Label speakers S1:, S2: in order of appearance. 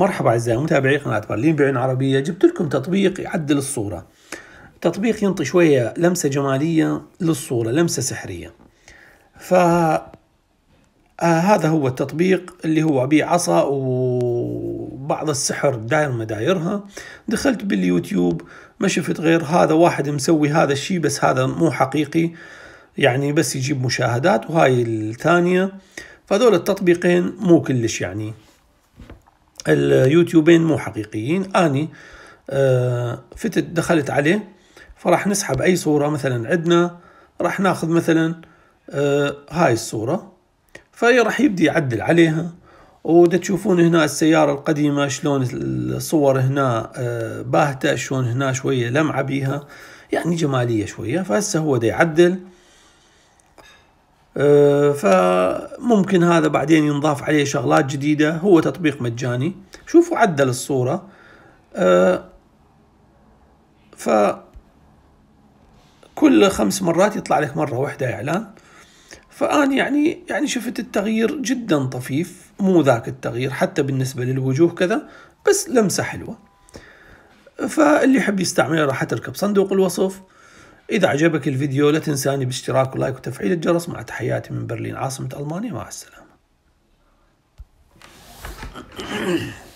S1: مرحبا أعزائي متابعي قناة برلين بعين عربية جبت لكم تطبيق يعدل الصورة تطبيق ينطي شوية لمسة جمالية للصورة لمسة سحرية ف آه، هذا هو التطبيق اللي هو بيه عصا وبعض السحر داير مدايرها دخلت باليوتيوب ما شفت غير هذا واحد مسوي هذا الشيء بس هذا مو حقيقي يعني بس يجيب مشاهدات وهاي الثانية فهذول التطبيقين مو كلش يعني اليوتيوبين مو حقيقيين اني آه، فتت دخلت عليه فراح نسحب اي صوره مثلا عندنا راح ناخذ مثلا آه، هاي الصوره فهي راح يبدي يعدل عليها وده تشوفون هنا السيارة القديمة شلون الصور هنا آه، باهتة شلون هنا شوية لمعة بيها يعني جمالية شوية فهسه هو ده يعدل أه، فممكن هذا بعدين ينضاف عليه شغلات جديدة هو تطبيق مجاني شوفوا عدل الصورة أه، فكل كل خمس مرات يطلع لك مرة واحدة إعلان فأنا يعني يعني شفت التغيير جدا طفيف مو ذاك التغيير حتى بالنسبة للوجوه كذا بس لمسة حلوة فاللي يحب يستعمله راح تركب صندوق الوصف إذا عجبك الفيديو لا تنساني باشتراك ولايك وتفعيل الجرس مع تحياتي من برلين عاصمة ألمانيا مع السلامة